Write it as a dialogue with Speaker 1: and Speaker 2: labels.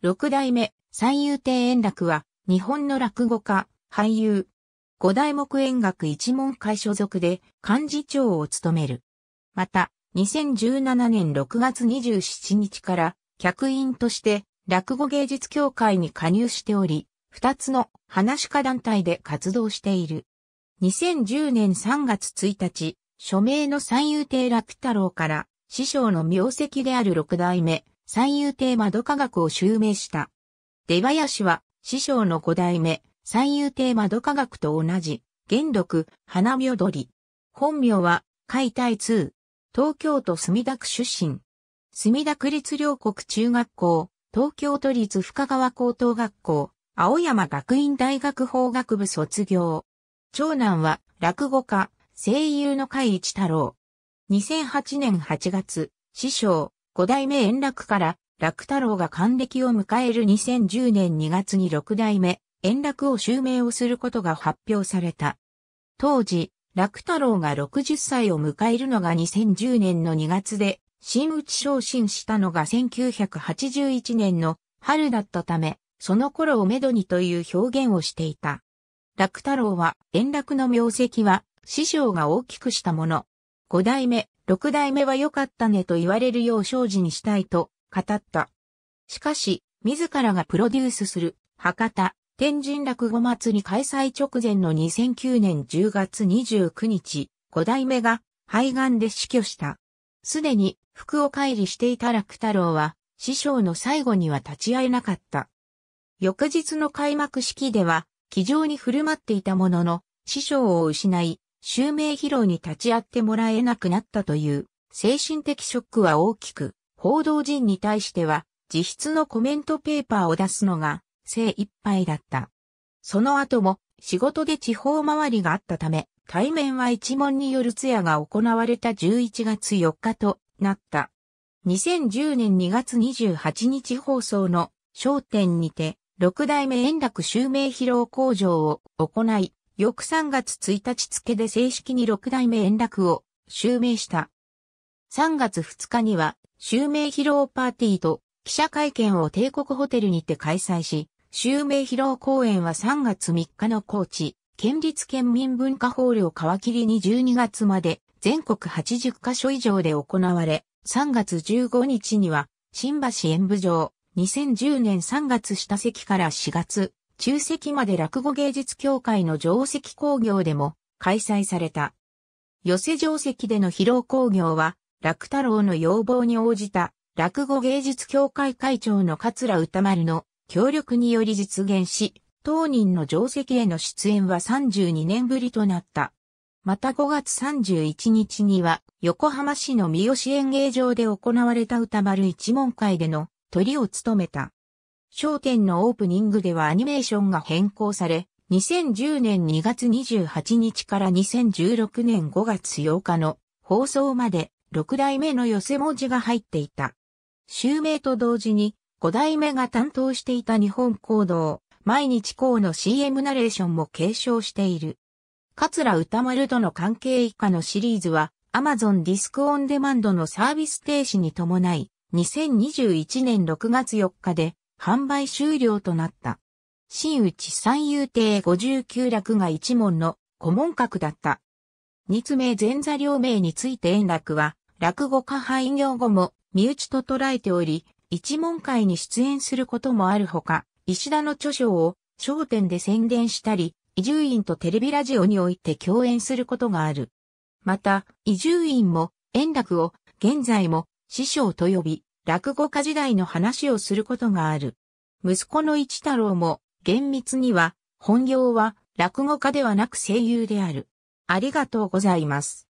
Speaker 1: 六代目、三遊亭円楽は、日本の落語家、俳優。五代目円楽一門会所属で、幹事長を務める。また、2017年6月27日から、客員として、落語芸術協会に加入しており、二つの話家団体で活動している。2010年3月1日、署名の三遊亭楽太郎から、師匠の名跡である六代目、三遊亭窓科学を襲名した。出林は、師匠の五代目、三遊亭窓科学と同じ、元禄、花踊り。本名は、解体通。東京都墨田区出身。墨田区立両国中学校、東京都立深川高等学校、青山学院大学法学部卒業。長男は、落語家、声優の海一太郎。2008年8月、師匠、五代目円楽から楽太郎が還暦を迎える2010年2月に六代目円楽を襲名をすることが発表された。当時、楽太郎が60歳を迎えるのが2010年の2月で、新内昇進したのが1981年の春だったため、その頃をめどにという表現をしていた。楽太郎は、円楽の名跡は、師匠が大きくしたもの、五代目、六代目は良かったねと言われるよう精進したいと語った。しかし、自らがプロデュースする博多天神落語祭り開催直前の2009年10月29日、五代目が肺がんで死去した。すでに服を乖離していた楽太郎は師匠の最後には立ち会えなかった。翌日の開幕式では気丈に振る舞っていたものの師匠を失い襲名披露に立ち会ってもらえなくなったという精神的ショックは大きく、報道陣に対しては自筆のコメントペーパーを出すのが精一杯だった。その後も仕事で地方回りがあったため、対面は一門による通夜が行われた11月4日となった。2010年2月28日放送の焦点にて、六代目円楽襲名披露工場を行い、翌3月1日付で正式に六代目円楽を襲名した。3月2日には、襲名披露パーティーと記者会見を帝国ホテルにて開催し、襲名披露公演は3月3日の高知、県立県民文化ホールを皮切りに12月まで全国80カ所以上で行われ、3月15日には新橋演舞場、2010年3月下席から4月中席まで落語芸術協会の定席工業でも開催された。寄せ定席での披露工業は、楽太郎の要望に応じた落語芸術協会会長の桂歌丸の協力により実現し、当人の定席への出演は32年ぶりとなった。また5月31日には、横浜市の三好演芸場で行われた歌丸一門会での鳥を務めた。商店のオープニングではアニメーションが変更され、2010年2月28日から2016年5月8日の放送まで6代目の寄せ文字が入っていた。襲名と同時に5代目が担当していた日本行動、毎日行の CM ナレーションも継承している。桂歌丸との関係以下のシリーズは Amazon ディスクオンデマンドのサービス停止に伴い、2021年6月4日で販売終了となった。新内三遊亭五十九楽が一門の顧問格だった。日名前座両名について円楽は、落語家廃業後も身内と捉えており、一門会に出演することもあるほか、石田の著書を商店で宣伝したり、移住院とテレビラジオにおいて共演することがある。また、移住院も円楽を現在も師匠と呼び、落語家時代の話をすることがある。息子の一太郎も、厳密には、本業は落語家ではなく声優である。ありがとうございます。